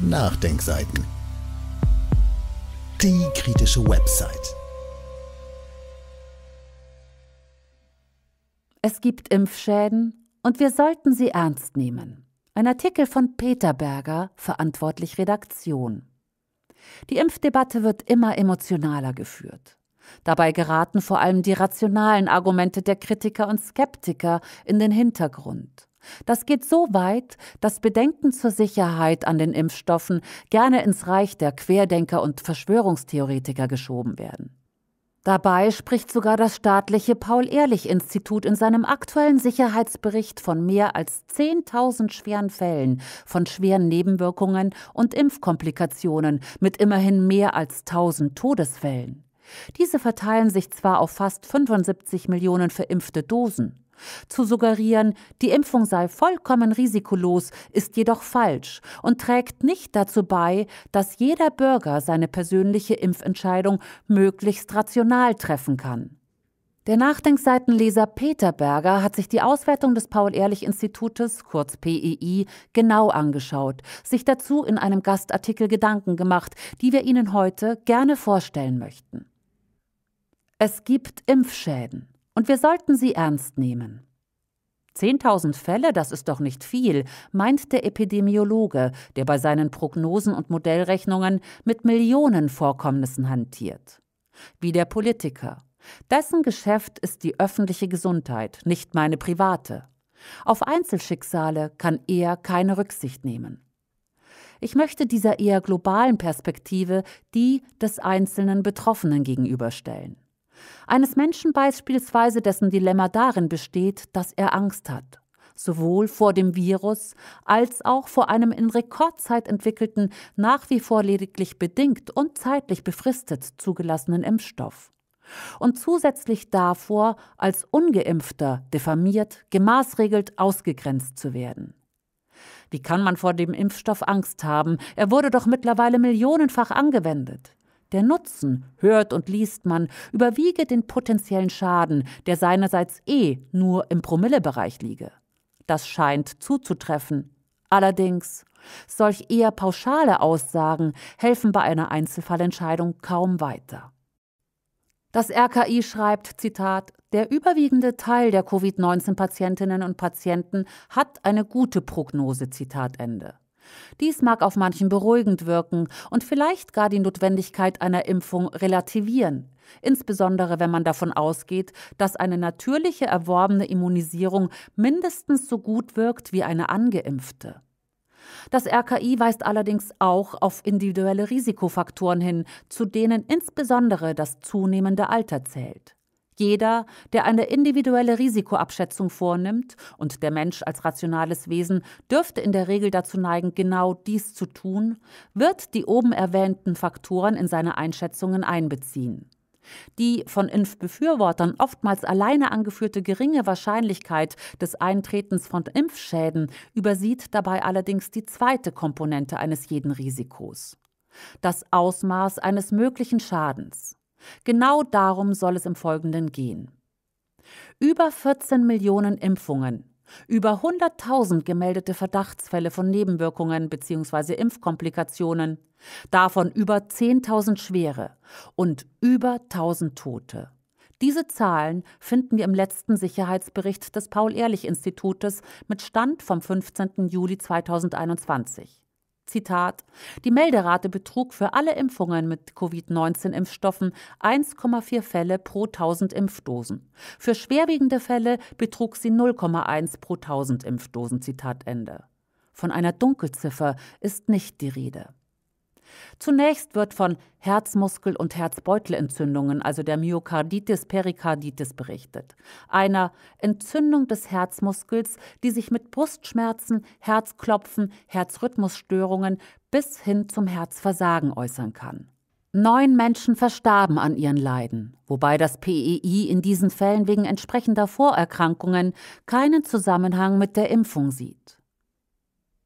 Nachdenkseiten. Die kritische Website. Es gibt Impfschäden und wir sollten sie ernst nehmen. Ein Artikel von Peter Berger, verantwortlich Redaktion. Die Impfdebatte wird immer emotionaler geführt. Dabei geraten vor allem die rationalen Argumente der Kritiker und Skeptiker in den Hintergrund. Das geht so weit, dass Bedenken zur Sicherheit an den Impfstoffen gerne ins Reich der Querdenker und Verschwörungstheoretiker geschoben werden. Dabei spricht sogar das staatliche Paul-Ehrlich-Institut in seinem aktuellen Sicherheitsbericht von mehr als 10.000 schweren Fällen, von schweren Nebenwirkungen und Impfkomplikationen mit immerhin mehr als 1.000 Todesfällen. Diese verteilen sich zwar auf fast 75 Millionen verimpfte Dosen. Zu suggerieren, die Impfung sei vollkommen risikolos, ist jedoch falsch und trägt nicht dazu bei, dass jeder Bürger seine persönliche Impfentscheidung möglichst rational treffen kann. Der Nachdenkseitenleser Peter Berger hat sich die Auswertung des Paul-Ehrlich-Institutes, kurz PEI, genau angeschaut, sich dazu in einem Gastartikel Gedanken gemacht, die wir Ihnen heute gerne vorstellen möchten. Es gibt Impfschäden. Und wir sollten sie ernst nehmen. Zehntausend Fälle, das ist doch nicht viel, meint der Epidemiologe, der bei seinen Prognosen und Modellrechnungen mit Millionen Vorkommnissen hantiert. Wie der Politiker. Dessen Geschäft ist die öffentliche Gesundheit, nicht meine private. Auf Einzelschicksale kann er keine Rücksicht nehmen. Ich möchte dieser eher globalen Perspektive die des einzelnen Betroffenen gegenüberstellen. Eines Menschen beispielsweise, dessen Dilemma darin besteht, dass er Angst hat. Sowohl vor dem Virus als auch vor einem in Rekordzeit entwickelten, nach wie vor lediglich bedingt und zeitlich befristet zugelassenen Impfstoff und zusätzlich davor, als ungeimpfter diffamiert, gemaßregelt, ausgegrenzt zu werden. Wie kann man vor dem Impfstoff Angst haben? Er wurde doch mittlerweile millionenfach angewendet. Der Nutzen, hört und liest man, überwiege den potenziellen Schaden, der seinerseits eh nur im Promillebereich liege. Das scheint zuzutreffen. Allerdings, solch eher pauschale Aussagen helfen bei einer Einzelfallentscheidung kaum weiter. Das RKI schreibt, Zitat, der überwiegende Teil der Covid-19-Patientinnen und Patienten hat eine gute Prognose, Zitat Ende. Dies mag auf manchen beruhigend wirken und vielleicht gar die Notwendigkeit einer Impfung relativieren, insbesondere wenn man davon ausgeht, dass eine natürliche erworbene Immunisierung mindestens so gut wirkt wie eine angeimpfte. Das RKI weist allerdings auch auf individuelle Risikofaktoren hin, zu denen insbesondere das zunehmende Alter zählt. Jeder, der eine individuelle Risikoabschätzung vornimmt, und der Mensch als rationales Wesen dürfte in der Regel dazu neigen, genau dies zu tun, wird die oben erwähnten Faktoren in seine Einschätzungen einbeziehen. Die von Impfbefürwortern oftmals alleine angeführte geringe Wahrscheinlichkeit des Eintretens von Impfschäden übersieht dabei allerdings die zweite Komponente eines jeden Risikos das Ausmaß eines möglichen Schadens. Genau darum soll es im Folgenden gehen. Über 14 Millionen Impfungen, über 100.000 gemeldete Verdachtsfälle von Nebenwirkungen bzw. Impfkomplikationen, davon über 10.000 schwere und über 1.000 Tote. Diese Zahlen finden wir im letzten Sicherheitsbericht des Paul-Ehrlich-Institutes mit Stand vom 15. Juli 2021. Zitat: Die Melderate betrug für alle Impfungen mit Covid-19-Impfstoffen 1,4 Fälle pro 1000 Impfdosen. Für schwerwiegende Fälle betrug sie 0,1 pro 1000 Impfdosen. Zitat Ende. Von einer Dunkelziffer ist nicht die Rede. Zunächst wird von Herzmuskel- und Herzbeutelentzündungen, also der Myokarditis, Perikarditis berichtet, einer Entzündung des Herzmuskels, die sich mit Brustschmerzen, Herzklopfen, Herzrhythmusstörungen bis hin zum Herzversagen äußern kann. Neun Menschen verstarben an ihren Leiden, wobei das PEI in diesen Fällen wegen entsprechender Vorerkrankungen keinen Zusammenhang mit der Impfung sieht.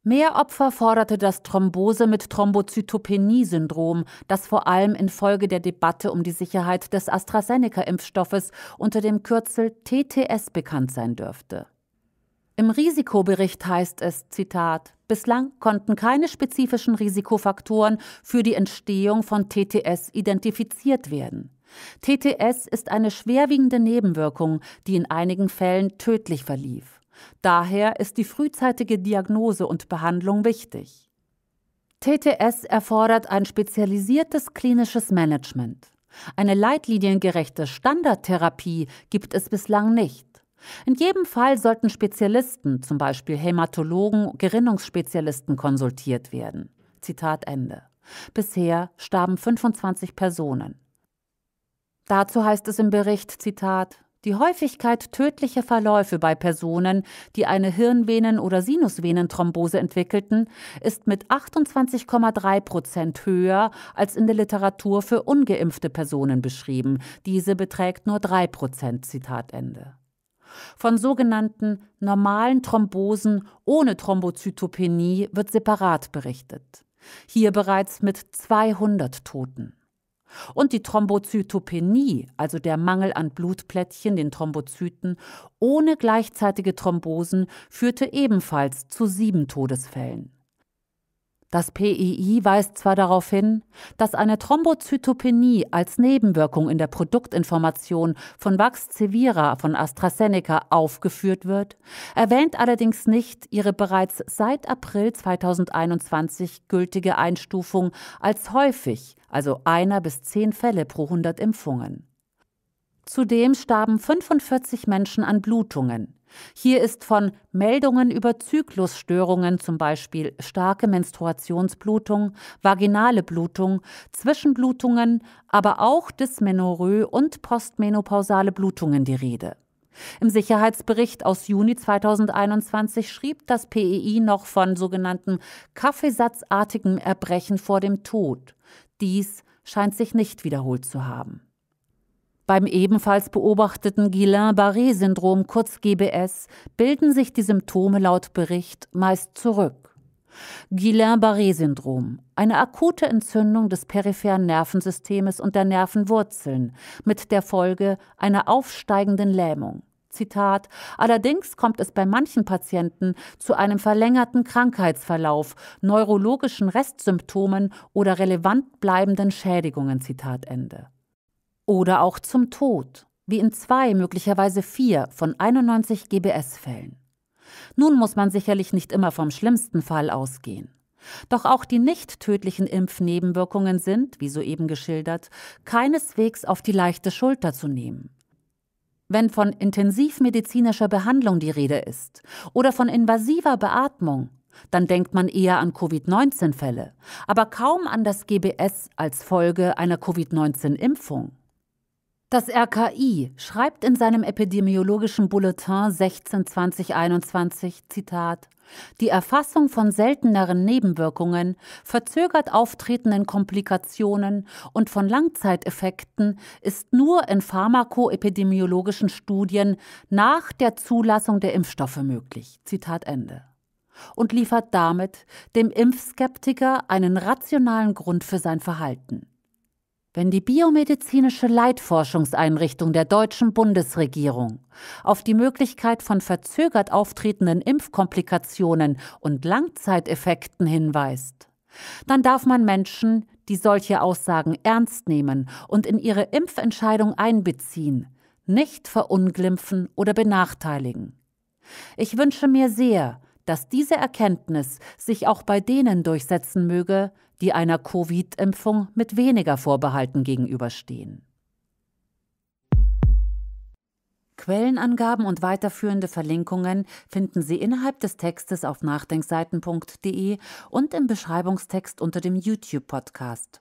Mehr Opfer forderte das Thrombose mit Thrombozytopenie-Syndrom, das vor allem infolge der Debatte um die Sicherheit des AstraZeneca-Impfstoffes unter dem Kürzel TTS bekannt sein dürfte. Im Risikobericht heißt es, Zitat, bislang konnten keine spezifischen Risikofaktoren für die Entstehung von TTS identifiziert werden. TTS ist eine schwerwiegende Nebenwirkung, die in einigen Fällen tödlich verlief. Daher ist die frühzeitige Diagnose und Behandlung wichtig. TTS erfordert ein spezialisiertes klinisches Management. Eine leitliniengerechte Standardtherapie gibt es bislang nicht. In jedem Fall sollten Spezialisten, zum Beispiel Hämatologen, Gerinnungsspezialisten konsultiert werden. Zitat Ende. Bisher starben 25 Personen. Dazu heißt es im Bericht, Zitat, die Häufigkeit tödlicher Verläufe bei Personen, die eine Hirnvenen- oder Sinusvenenthrombose entwickelten, ist mit 28,3 Prozent höher als in der Literatur für ungeimpfte Personen beschrieben. Diese beträgt nur 3 Prozent. Zitat Ende. Von sogenannten normalen Thrombosen ohne Thrombozytopenie wird separat berichtet. Hier bereits mit 200 Toten und die Thrombozytopenie, also der Mangel an Blutplättchen, den Thrombozyten, ohne gleichzeitige Thrombosen führte ebenfalls zu sieben Todesfällen. Das PEI weist zwar darauf hin, dass eine Thrombozytopenie als Nebenwirkung in der Produktinformation von Vax Zevira von AstraZeneca aufgeführt wird, erwähnt allerdings nicht ihre bereits seit April 2021 gültige Einstufung als häufig, also einer bis zehn Fälle pro 100 Impfungen. Zudem starben 45 Menschen an Blutungen. Hier ist von Meldungen über Zyklusstörungen, zum Beispiel starke Menstruationsblutung, vaginale Blutung, Zwischenblutungen, aber auch Dysmenorrhoe und postmenopausale Blutungen die Rede. Im Sicherheitsbericht aus Juni 2021 schrieb das PEI noch von sogenannten kaffeesatzartigem Erbrechen vor dem Tod. Dies scheint sich nicht wiederholt zu haben. Beim ebenfalls beobachteten Guillain-Barré-Syndrom, kurz GBS, bilden sich die Symptome laut Bericht meist zurück. Guillain-Barré-Syndrom, eine akute Entzündung des peripheren Nervensystems und der Nervenwurzeln, mit der Folge einer aufsteigenden Lähmung. Zitat, allerdings kommt es bei manchen Patienten zu einem verlängerten Krankheitsverlauf, neurologischen Restsymptomen oder relevant bleibenden Schädigungen. Zitat Ende oder auch zum Tod, wie in zwei, möglicherweise vier von 91 GBS-Fällen. Nun muss man sicherlich nicht immer vom schlimmsten Fall ausgehen. Doch auch die nicht tödlichen Impfnebenwirkungen sind, wie soeben geschildert, keineswegs auf die leichte Schulter zu nehmen. Wenn von intensivmedizinischer Behandlung die Rede ist oder von invasiver Beatmung, dann denkt man eher an Covid-19-Fälle, aber kaum an das GBS als Folge einer Covid-19-Impfung. Das RKI schreibt in seinem epidemiologischen Bulletin 162021 Zitat die Erfassung von selteneren Nebenwirkungen, verzögert auftretenden Komplikationen und von Langzeiteffekten ist nur in pharmakoepidemiologischen Studien nach der Zulassung der Impfstoffe möglich. Zitat Ende. Und liefert damit dem Impfskeptiker einen rationalen Grund für sein Verhalten. Wenn die biomedizinische Leitforschungseinrichtung der deutschen Bundesregierung auf die Möglichkeit von verzögert auftretenden Impfkomplikationen und Langzeiteffekten hinweist, dann darf man Menschen, die solche Aussagen ernst nehmen und in ihre Impfentscheidung einbeziehen, nicht verunglimpfen oder benachteiligen. Ich wünsche mir sehr, dass diese Erkenntnis sich auch bei denen durchsetzen möge, die einer Covid-Impfung mit weniger Vorbehalten gegenüberstehen. Quellenangaben und weiterführende Verlinkungen finden Sie innerhalb des Textes auf nachdenkseiten.de und im Beschreibungstext unter dem YouTube-Podcast.